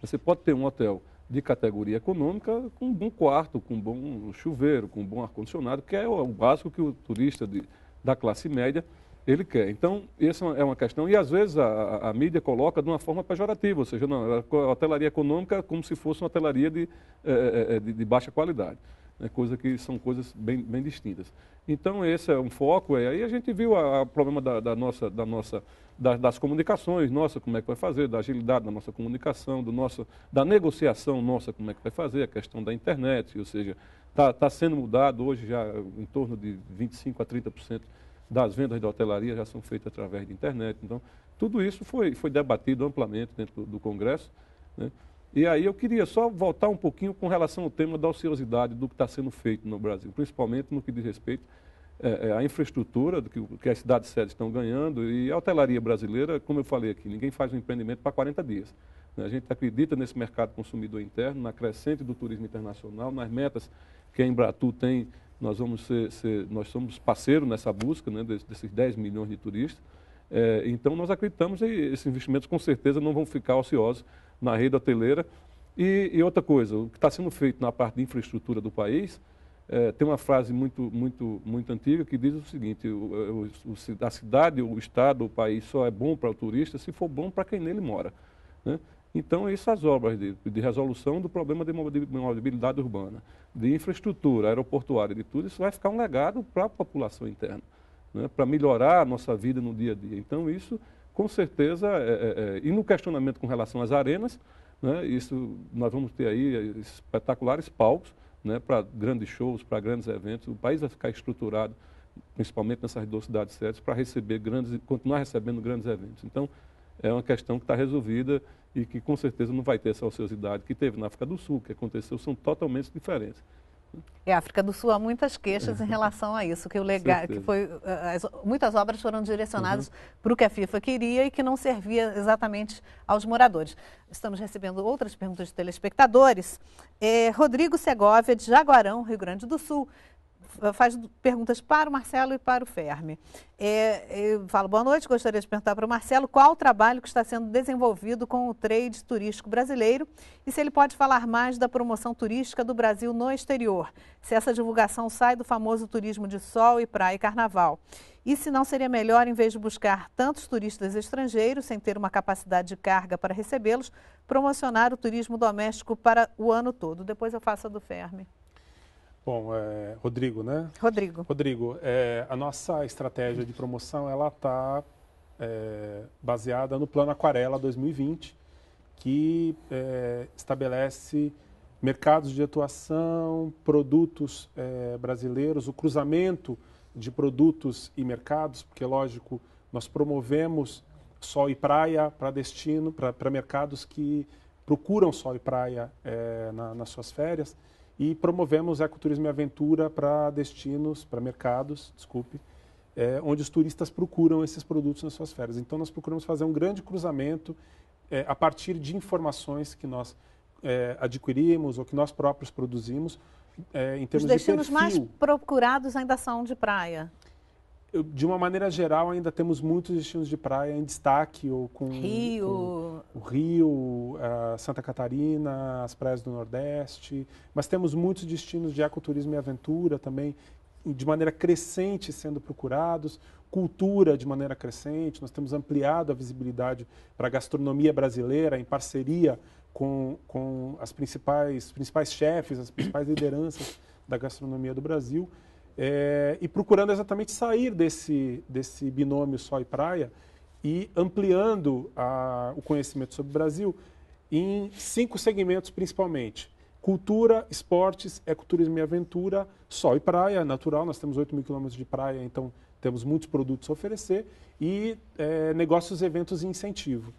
[SPEAKER 4] Você pode ter um hotel de categoria econômica com um bom quarto, com um bom chuveiro, com um bom ar-condicionado, que é o básico que o turista de, da classe média ele quer. Então, essa é uma é questão. E às vezes a, a mídia coloca de uma forma pejorativa, ou seja, não, a hotelaria econômica como se fosse uma hotelaria de, é, é, de, de baixa qualidade. é Coisa que são coisas bem, bem distintas. Então, esse é um foco. aí a gente viu o problema da, da, nossa, da nossa, das comunicações, nossa, como é que vai fazer, da agilidade da nossa comunicação, do nosso, da negociação nossa, como é que vai fazer, a questão da internet, ou seja, está tá sendo mudado hoje já em torno de 25% a 30% das vendas de hotelaria já são feitas através de internet. Então, tudo isso foi, foi debatido amplamente dentro do, do Congresso. Né? E aí eu queria só voltar um pouquinho com relação ao tema da ociosidade do que está sendo feito no Brasil, principalmente no que diz respeito é, é infraestrutura do que, que as cidades sedes estão ganhando e a hotelaria brasileira, como eu falei aqui, ninguém faz um empreendimento para 40 dias. Né? A gente acredita nesse mercado consumidor interno, na crescente do turismo internacional, nas metas que a Embratu tem nós vamos ser, ser nós somos parceiro nessa busca né, desses 10 milhões de turistas. É, então nós acreditamos que esses investimentos com certeza não vão ficar ociosos na rede hoteleira. E, e outra coisa, o que está sendo feito na parte de infraestrutura do país, é, tem uma frase muito, muito, muito antiga que diz o seguinte: o, o, a cidade, o estado, o país só é bom para o turista se for bom para quem nele mora. Né? Então, essas obras de, de resolução do problema de mobilidade urbana, de infraestrutura aeroportuária, de tudo, isso vai ficar um legado para a população interna, né? para melhorar a nossa vida no dia a dia. Então, isso, com certeza, é, é, é, e no questionamento com relação às arenas, né? isso, nós vamos ter aí é, espetaculares palcos né? para grandes shows, para grandes eventos, o país vai ficar estruturado, principalmente nessas duas cidades certas, para receber grandes, continuar recebendo grandes eventos. Então, é uma questão que está resolvida e que com certeza não vai ter essa ociosidade que teve na África do Sul, que aconteceu, são totalmente diferentes.
[SPEAKER 1] É, a África do Sul há muitas queixas em relação a isso, que o legal, que foi, eh, as, muitas obras foram direcionadas uhum. para o que a FIFA queria e que não servia exatamente aos moradores. Estamos recebendo outras perguntas de telespectadores. É, Rodrigo Segovia, de Jaguarão, Rio Grande do Sul, faz perguntas para o Marcelo e para o Ferme. É, eu falo, boa noite, gostaria de perguntar para o Marcelo qual o trabalho que está sendo desenvolvido com o trade turístico brasileiro e se ele pode falar mais da promoção turística do Brasil no exterior, se essa divulgação sai do famoso turismo de sol e praia e carnaval. E se não seria melhor, em vez de buscar tantos turistas estrangeiros sem ter uma capacidade de carga para recebê-los, promocionar o turismo doméstico para o ano todo? Depois eu faço a do Ferme.
[SPEAKER 3] Bom, é, Rodrigo, né? Rodrigo. Rodrigo, é, a nossa estratégia de promoção ela está é, baseada no Plano Aquarela 2020, que é, estabelece mercados de atuação, produtos é, brasileiros, o cruzamento de produtos e mercados, porque lógico nós promovemos sol e praia para destino, para mercados que procuram sol e praia é, nas suas férias e promovemos ecoturismo e aventura para destinos, para mercados, desculpe, é, onde os turistas procuram esses produtos nas suas férias. Então, nós procuramos fazer um grande cruzamento é, a partir de informações que nós é, adquirimos ou que nós próprios produzimos é, em termos Os destinos mais
[SPEAKER 1] procurados ainda são de praia
[SPEAKER 3] de uma maneira geral, ainda temos muitos destinos de praia em destaque, ou com Rio, com o Rio, eh, Santa Catarina, as praias do Nordeste, mas temos muitos destinos de ecoturismo e aventura também, de maneira crescente sendo procurados, cultura de maneira crescente. Nós temos ampliado a visibilidade para a gastronomia brasileira em parceria com, com as principais principais chefes, as principais lideranças da gastronomia do Brasil é, e procurando exatamente sair desse, desse binômio sol e praia e ampliando a, o conhecimento sobre o Brasil em cinco segmentos principalmente. Cultura, esportes, ecoturismo e aventura, sol e praia, natural, nós temos 8 mil quilômetros de praia, então temos muitos produtos a oferecer, e é, negócios, eventos e incentivo.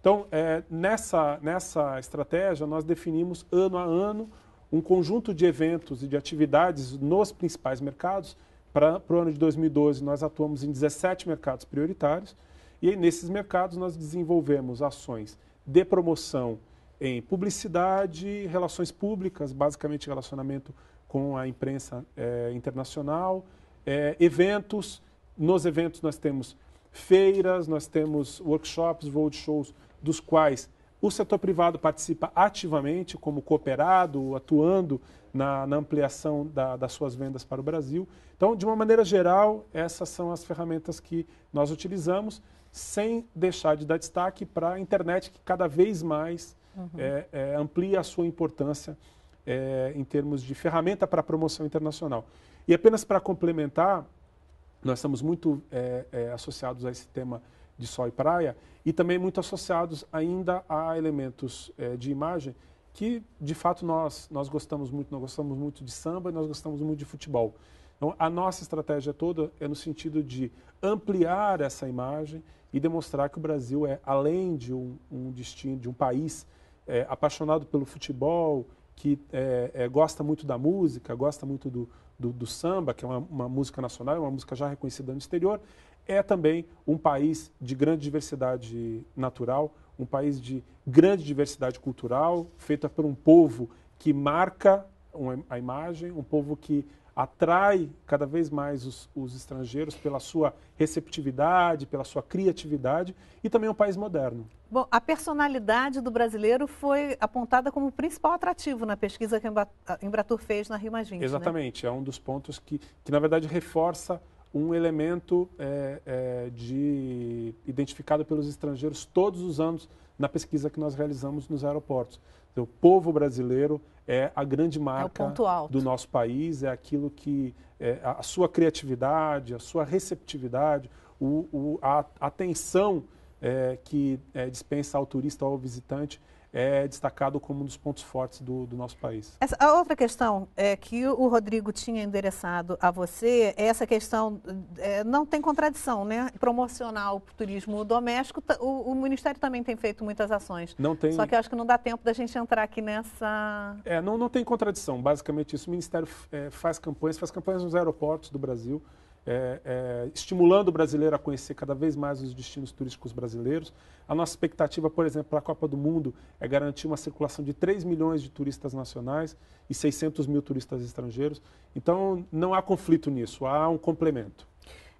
[SPEAKER 3] Então, é, nessa, nessa estratégia, nós definimos ano a ano um conjunto de eventos e de atividades nos principais mercados. Para o ano de 2012, nós atuamos em 17 mercados prioritários e nesses mercados nós desenvolvemos ações de promoção em publicidade, relações públicas, basicamente relacionamento com a imprensa é, internacional, é, eventos. Nos eventos nós temos feiras, nós temos workshops, roadshows, dos quais o setor privado participa ativamente, como cooperado, atuando na, na ampliação da, das suas vendas para o Brasil. Então, de uma maneira geral, essas são as ferramentas que nós utilizamos, sem deixar de dar destaque para a internet, que cada vez mais uhum. é, é, amplia a sua importância é, em termos de ferramenta para a promoção internacional. E apenas para complementar, nós estamos muito é, é, associados a esse tema de sol e praia, e também muito associados ainda a elementos é, de imagem que, de fato, nós, nós gostamos muito. Nós gostamos muito de samba e nós gostamos muito de futebol. Então, a nossa estratégia toda é no sentido de ampliar essa imagem e demonstrar que o Brasil é, além de um, um destino, de um país é, apaixonado pelo futebol, que é, é, gosta muito da música, gosta muito do, do, do samba, que é uma, uma, música nacional, uma música já reconhecida no exterior, é também um país de grande diversidade natural, um país de grande diversidade cultural, feita por um povo que marca a imagem, um povo que atrai cada vez mais os, os, estrangeiros pela sua receptividade, pela sua criatividade e também um país moderno.
[SPEAKER 1] Bom, a personalidade do brasileiro foi apontada como o principal atrativo na pesquisa que a Embratur fez na Rio Mais né? Exatamente,
[SPEAKER 3] né? é um dos pontos que, que na verdade reforça um elemento é, é, de, identificado pelos estrangeiros todos os anos na pesquisa que nós realizamos nos aeroportos. Então, o povo brasileiro é a grande é marca é do nosso país, é aquilo que é, a sua criatividade, a sua receptividade, o, o, a atenção é, que dispensa ao turista, ao visitante, é destacado como um dos pontos fortes do, do nosso país.
[SPEAKER 1] Essa, a outra questão é, que o Rodrigo tinha endereçado a você é essa questão, é, não tem contradição, né? Promocionar o turismo doméstico, o, o, Ministério também tem feito muitas ações. Não tem. Só que eu acho que não dá tempo da gente entrar aqui nessa...
[SPEAKER 3] É, não, não tem contradição, basicamente isso. O Ministério é, faz campanhas, faz campanhas nos aeroportos do Brasil, é, é, estimulando o brasileiro a conhecer cada vez mais os destinos turísticos brasileiros. A nossa expectativa, por exemplo, para a Copa do Mundo é garantir uma circulação de 3 milhões de turistas nacionais e 600 mil turistas estrangeiros. Então, não há conflito nisso, há um complemento.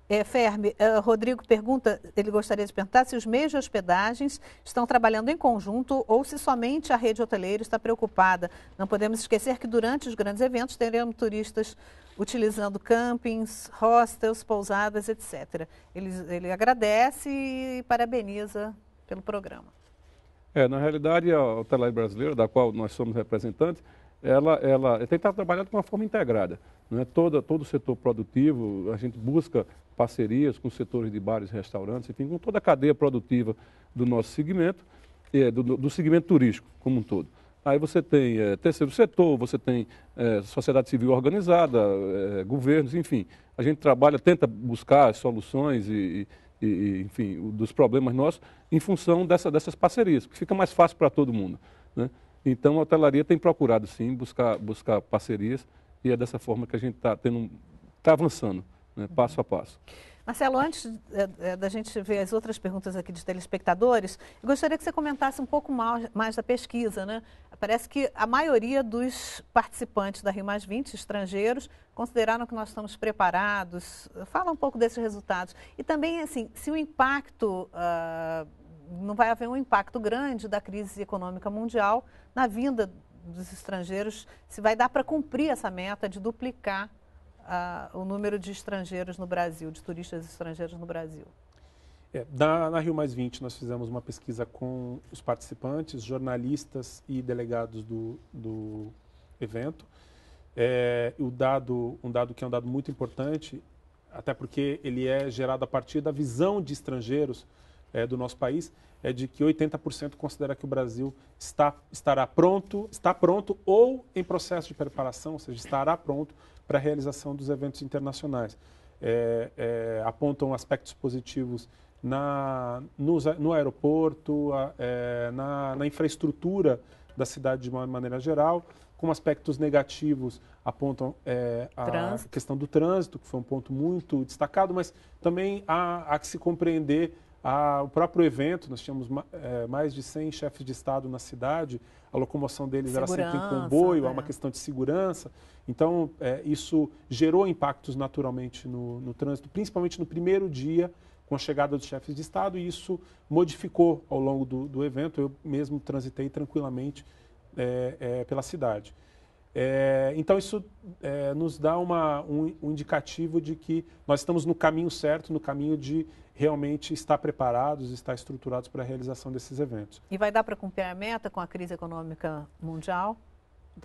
[SPEAKER 1] É, Ferme, uh, Rodrigo pergunta, ele gostaria de perguntar se os meios de hospedagens estão trabalhando em conjunto ou se somente a rede hoteleira está preocupada. Não podemos esquecer que durante os grandes eventos teremos turistas utilizando campings, hostels, pousadas, etc. Ele, ele agradece e parabeniza pelo programa.
[SPEAKER 4] É, na realidade, a hotelaria brasileira, da qual nós somos representantes, ela, ela é tem estado trabalhando de uma forma integrada. Né? Todo, todo o setor produtivo, a gente busca parcerias com setores de bares, restaurantes, enfim, com toda a cadeia produtiva do nosso segmento, é, do, do segmento turístico como um todo. Aí você tem é, terceiro setor, você tem é, sociedade civil organizada, é, governos, enfim. A gente trabalha, tenta buscar soluções e, e, enfim, dos problemas nossos em função dessa, dessas parcerias, porque fica mais fácil para todo mundo. Né? Então a hotelaria tem procurado sim buscar, buscar parcerias e é dessa forma que a gente está tá avançando, né, passo a passo.
[SPEAKER 1] Marcelo, antes eh, eh, da gente ver as outras perguntas aqui de telespectadores, eu gostaria que você comentasse um pouco mais da pesquisa. Né? Parece que a maioria dos participantes da Rio Mais 20, estrangeiros, consideraram que nós estamos preparados. Fala um pouco desses resultados. E também, assim, se o impacto, uh, não vai haver um impacto grande da crise econômica mundial na vinda dos estrangeiros, se vai dar para cumprir essa meta de duplicar a, o número de estrangeiros no Brasil, de turistas estrangeiros no Brasil?
[SPEAKER 3] É, na Rio Mais 20 nós fizemos uma pesquisa com os participantes, jornalistas e delegados do, do evento. É, o dado, um dado que é um dado muito importante, até porque ele é gerado a partir da visão de estrangeiros é, do nosso país é de que 80% considera que o Brasil está, estará pronto, está pronto ou em processo de preparação, ou seja, estará pronto para a realização dos eventos internacionais. É, é, apontam aspectos positivos na, no, no aeroporto, a, é, na, na, infraestrutura da cidade de uma maneira geral. Como aspectos negativos, apontam é, a trânsito. questão do trânsito, que foi um ponto muito destacado, mas também há, há que se compreender a, o próprio evento, nós tínhamos é, mais de 100 chefes de Estado na cidade, a locomoção deles segurança, era sempre em comboio, é. há uma né? questão de segurança. Então, é, isso gerou impactos naturalmente no, no trânsito, principalmente no primeiro dia, com a chegada dos chefes de Estado, e isso modificou ao longo do, do evento. Eu mesmo transitei tranquilamente é, é, pela cidade. É, então, isso é, nos dá uma, um, um, indicativo de que nós estamos no caminho certo, no caminho de realmente estar preparados, estar estruturados para a realização desses eventos.
[SPEAKER 1] E vai dar para cumprir a meta com a crise econômica mundial?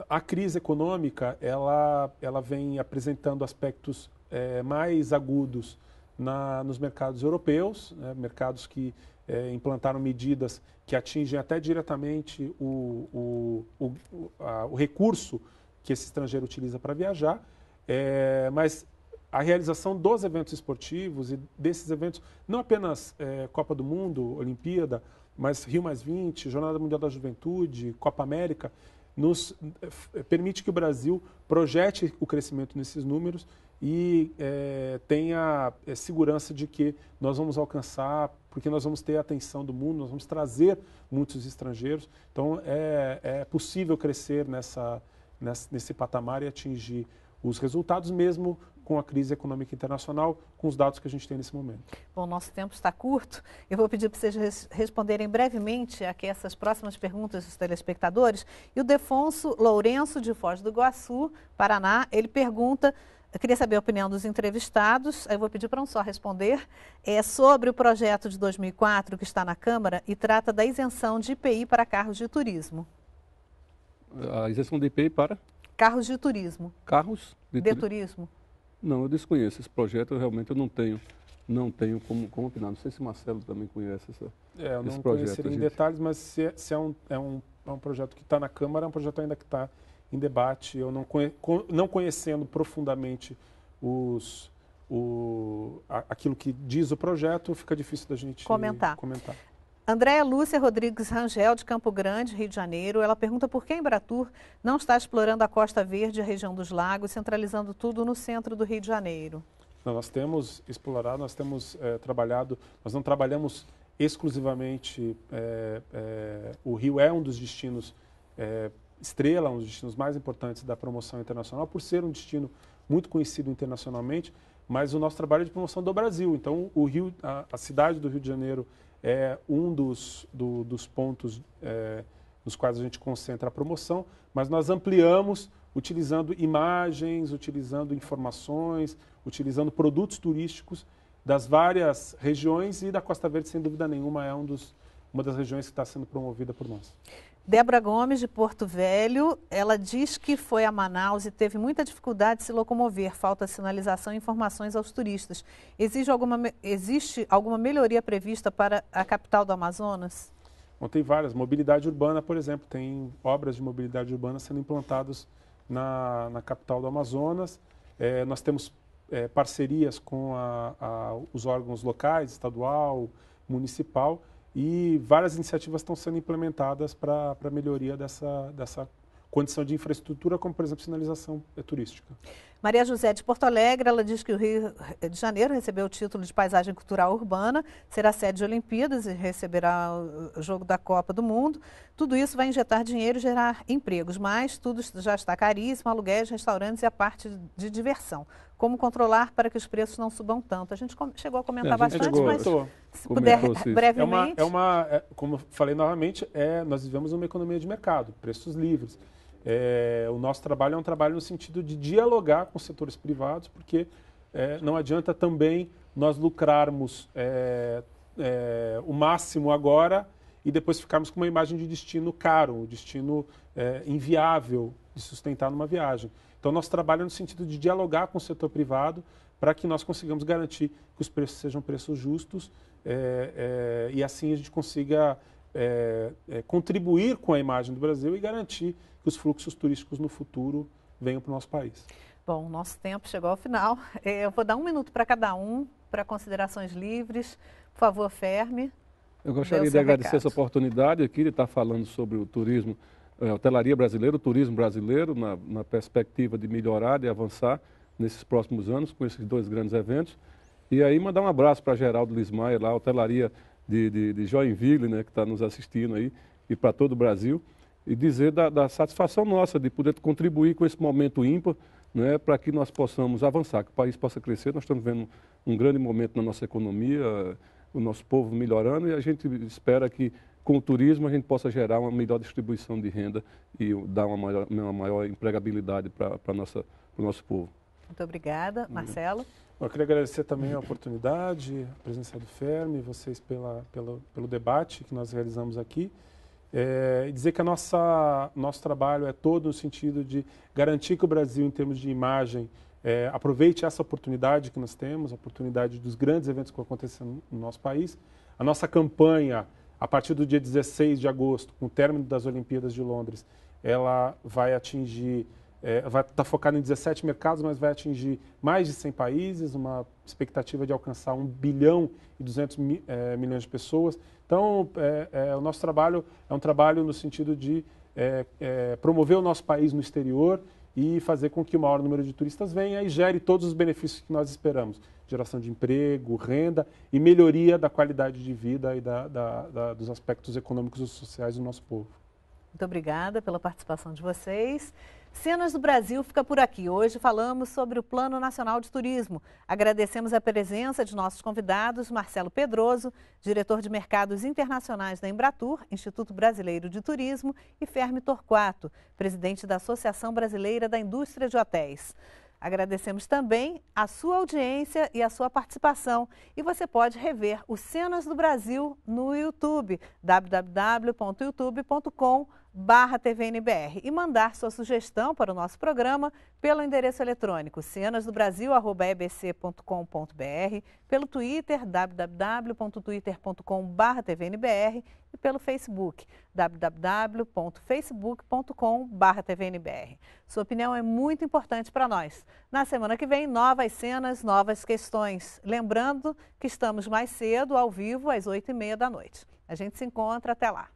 [SPEAKER 3] A crise econômica ela, ela vem apresentando aspectos é, mais agudos na, nos mercados europeus, né, mercados que é, implantaram medidas que atingem até diretamente o, o, o, a, o recurso que esse estrangeiro utiliza para viajar. É, mas a realização dos eventos esportivos e desses eventos, não apenas é, Copa do Mundo, Olimpíada, mas Rio Mais 20, Jornada Mundial da Juventude, Copa América, nos é, permite que o Brasil projete o crescimento nesses números e é, tenha é, segurança de que nós vamos alcançar, porque nós vamos ter a atenção do mundo, nós vamos trazer muitos estrangeiros. Então, é, é possível crescer nessa, nessa, nesse patamar e atingir os resultados, mesmo com a crise econômica internacional, com os dados que a gente tem nesse momento.
[SPEAKER 1] Bom, nosso tempo está curto. Eu vou pedir para vocês res responderem brevemente aqui essas próximas perguntas dos telespectadores. E o Defonso Lourenço, de Foz do Iguaçu, Paraná, ele pergunta. Eu queria saber a opinião dos entrevistados, eu vou pedir para um só responder, é sobre o projeto de 2004 que está na Câmara e trata da isenção de IPI para carros de turismo.
[SPEAKER 4] A isenção de IPI para?
[SPEAKER 1] Carros de turismo.
[SPEAKER 4] Carros de, de turismo. Não, eu desconheço esse projeto, eu realmente eu não tenho, não tenho como, como opinar. Não sei se Marcelo também conhece essa,
[SPEAKER 3] é, eu esse não conheceria em detalhes, mas se, se é, um, é, um, é um projeto que está na Câmara, é um projeto ainda que está em debate. Eu não, conhe, não conhecendo profundamente os, o, aquilo que diz o projeto, fica difícil da gente comentar. comentar.
[SPEAKER 1] Andréa Lúcia Rodrigues Rangel, de Campo Grande, Rio de Janeiro, ela pergunta por que a Embratur não está explorando a Costa Verde a região dos lagos, centralizando tudo no centro do Rio de Janeiro.
[SPEAKER 3] Não, nós temos explorado, nós temos é, trabalhado, nós não trabalhamos exclusivamente, é, é, o Rio é um dos destinos estrela, um dos destinos mais importantes da promoção internacional, por ser um destino muito conhecido internacionalmente, mas o nosso trabalho é de promoção do Brasil. Então, o Rio, a, a cidade do Rio de Janeiro é um dos, do, dos pontos é, nos quais a gente concentra a promoção, mas nós ampliamos utilizando imagens, utilizando informações, utilizando produtos turísticos das várias regiões e da Costa Verde, sem dúvida nenhuma, é um dos, uma das regiões que está sendo promovida por nós.
[SPEAKER 1] Débora Gomes, de Porto Velho, ela diz que foi a Manaus e teve muita dificuldade de se locomover, falta sinalização e informações aos turistas. Exige alguma, existe alguma melhoria prevista para a capital do Amazonas?
[SPEAKER 3] Bom, tem várias. Mobilidade urbana, por exemplo, tem obras de mobilidade urbana sendo implantadas na, na capital do Amazonas. É, nós temos é, parcerias com a, a, os órgãos locais, estadual, municipal, e várias iniciativas estão sendo implementadas para a melhoria dessa, dessa condição de infraestrutura, como, por exemplo, sinalização turística.
[SPEAKER 1] Maria José de Porto Alegre, ela diz que o Rio de Janeiro recebeu o título de Paisagem Cultural Urbana, será sede de Olimpíadas e receberá o jogo da Copa do Mundo. Tudo isso vai injetar dinheiro e gerar empregos, mas tudo já está caríssimo, aluguéis, restaurantes e a parte de diversão como controlar para que os preços não subam tanto. A gente chegou a comentar a bastante, chegou, mas se puder brevemente. É
[SPEAKER 3] uma, é uma é, como falei novamente, é, nós vivemos uma economia de mercado, preços livres. É, o nosso trabalho é um trabalho no sentido de dialogar com os setores privados, porque é, não adianta também nós lucrarmos é, é, o máximo agora e depois ficarmos com uma imagem de destino caro, destino inviável de sustentar numa viagem. Então, nosso trabalho é no sentido de dialogar com o setor privado para que nós consigamos garantir que os preços sejam preços justos é, é, e assim a gente consiga é, contribuir com a imagem do Brasil e garantir que os fluxos turísticos no futuro venham para o nosso país.
[SPEAKER 1] Bom, nosso tempo chegou ao final. Eu vou dar um minuto para cada um, para considerações livres. Por favor, Ferme.
[SPEAKER 3] Eu
[SPEAKER 4] gostaria de agradecer recado. essa oportunidade aqui de estar falando sobre o turismo a é, hotelaria brasileira, o turismo brasileiro, na, na perspectiva de melhorar, de avançar nesses próximos anos com esses dois grandes eventos. E aí mandar um abraço para Geraldo Lismaia, lá, a hotelaria de, de, de Joinville, né, que está nos assistindo aí, e para todo o Brasil, e dizer da, da, satisfação nossa de poder contribuir com esse momento ímpar né, para que nós possamos avançar, que o país possa crescer. Nós estamos vendo um grande momento na nossa economia, o nosso povo melhorando, e a gente espera que com o turismo a gente possa gerar uma melhor distribuição de renda e dar uma maior, uma maior empregabilidade para o nosso povo.
[SPEAKER 1] Muito obrigada. Marcelo?
[SPEAKER 3] Eu queria agradecer também a oportunidade, a presença do e vocês pela, pela, pelo debate que nós realizamos aqui. É, dizer que a nossa, nosso trabalho é todo no sentido de garantir que o Brasil, em termos de imagem, é, aproveite essa oportunidade que nós temos, a oportunidade dos grandes eventos que acontecem no nosso país. A nossa campanha a partir do dia 16 de agosto, com o término das Olimpíadas de Londres, ela vai atingir, é, vai estar tá focada em 17 mercados, mas vai atingir mais de 100 países, uma expectativa de alcançar 1 bilhão e 200 mi, é, milhões de pessoas. Então, é, é, o nosso trabalho é um trabalho no sentido de é, é, promover o nosso país no exterior e fazer com que o maior número de turistas venha e gere todos os benefícios que nós esperamos. Geração de emprego, renda e melhoria da qualidade de vida e da, da, da, dos aspectos econômicos e sociais do nosso povo.
[SPEAKER 1] Muito obrigada pela participação de vocês. Cenas do Brasil fica por aqui. Hoje falamos sobre o Plano Nacional de Turismo. Agradecemos a presença de nossos convidados, Marcelo Pedroso, diretor de Mercados Internacionais da Embratur, Instituto Brasileiro de Turismo, e Ferme Torquato, presidente da Associação Brasileira da Indústria de Hotéis. Agradecemos também a sua audiência e a sua participação. E você pode rever o Cenas do Brasil no YouTube, www.youtube.com.br barra tvnbr e mandar sua sugestão para o nosso programa pelo endereço eletrônico cenasdobrasil.ebc.com.br, pelo Twitter www.twitter.com barra tvnbr e pelo Facebook www.facebook.com barra tvnbr. Sua opinião é muito importante para nós. Na semana que vem, novas cenas, novas questões. Lembrando que estamos mais cedo, ao vivo, às oito e meia da noite. A gente se encontra até lá.